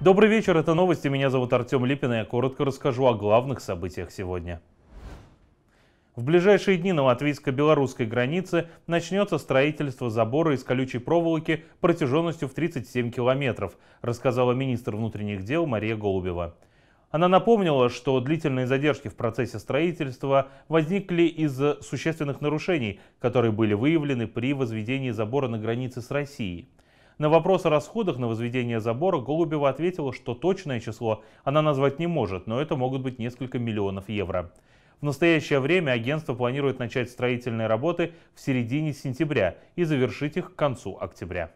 Добрый вечер, это новости. Меня зовут Артем Липин, и я коротко расскажу о главных событиях сегодня. В ближайшие дни на латвийско-белорусской границе начнется строительство забора из колючей проволоки протяженностью в 37 километров, рассказала министр внутренних дел Мария Голубева. Она напомнила, что длительные задержки в процессе строительства возникли из существенных нарушений, которые были выявлены при возведении забора на границе с Россией – на вопрос о расходах на возведение забора Голубева ответила, что точное число она назвать не может, но это могут быть несколько миллионов евро. В настоящее время агентство планирует начать строительные работы в середине сентября и завершить их к концу октября.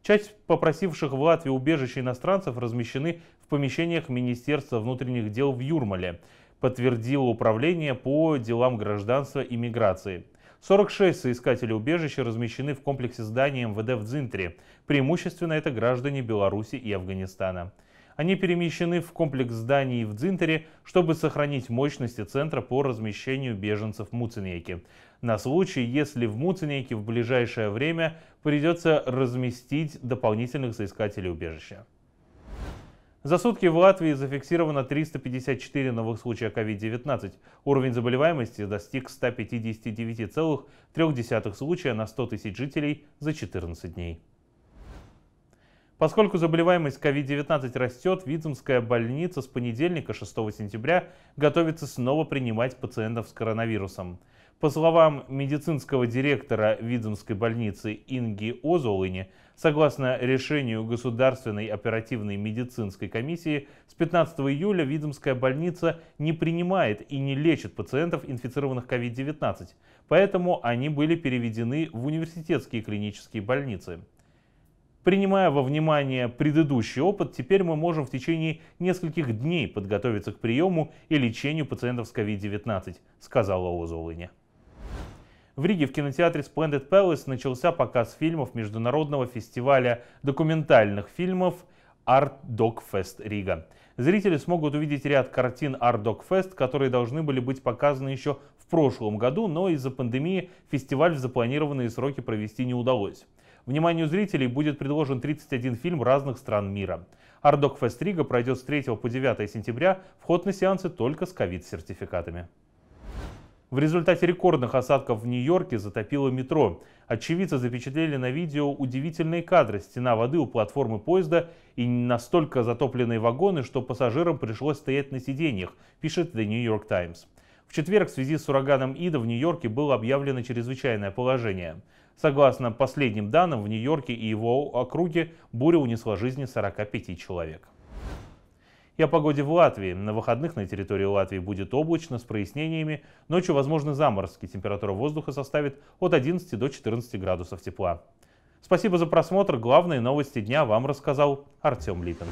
Часть попросивших в Латвии убежище иностранцев размещены в помещениях Министерства внутренних дел в Юрмале, подтвердило Управление по делам гражданства и миграции – 46 соискателей убежища размещены в комплексе зданий МВД в Дзинтре. Преимущественно это граждане Беларуси и Афганистана. Они перемещены в комплекс зданий в Дзинтере, чтобы сохранить мощности центра по размещению беженцев в Муцинейке. На случай, если в Муцинейке в ближайшее время придется разместить дополнительных соискателей убежища. За сутки в Латвии зафиксировано 354 новых случая COVID-19. Уровень заболеваемости достиг 159,3 случая на 100 тысяч жителей за 14 дней. Поскольку заболеваемость COVID-19 растет, Видземская больница с понедельника 6 сентября готовится снова принимать пациентов с коронавирусом. По словам медицинского директора Видзумской больницы Инги Озолыни, согласно решению Государственной оперативной медицинской комиссии, с 15 июля Видзумская больница не принимает и не лечит пациентов, инфицированных COVID-19, поэтому они были переведены в университетские клинические больницы. Принимая во внимание предыдущий опыт, теперь мы можем в течение нескольких дней подготовиться к приему и лечению пациентов с COVID-19, сказала Озолыня. В Риге в кинотеатре Splendid Palace начался показ фильмов Международного фестиваля документальных фильмов Art Dog Fest Рига. Зрители смогут увидеть ряд картин Art Dog Fest, которые должны были быть показаны еще в прошлом году, но из-за пандемии фестиваль в запланированные сроки провести не удалось. Вниманию зрителей будет предложен 31 фильм разных стран мира. Art Dog Fest Рига пройдет с 3 по 9 сентября. Вход на сеансы только с ковид-сертификатами. В результате рекордных осадков в Нью-Йорке затопило метро. Очевидцы запечатлели на видео удивительные кадры. Стена воды у платформы поезда и настолько затопленные вагоны, что пассажирам пришлось стоять на сиденьях, пишет The New York Times. В четверг в связи с ураганом Ида в Нью-Йорке было объявлено чрезвычайное положение. Согласно последним данным, в Нью-Йорке и его округе буря унесла жизни 45 человек. И о погоде в Латвии. На выходных на территории Латвии будет облачно с прояснениями. Ночью возможны заморозки. Температура воздуха составит от 11 до 14 градусов тепла. Спасибо за просмотр. Главные новости дня вам рассказал Артем Липин.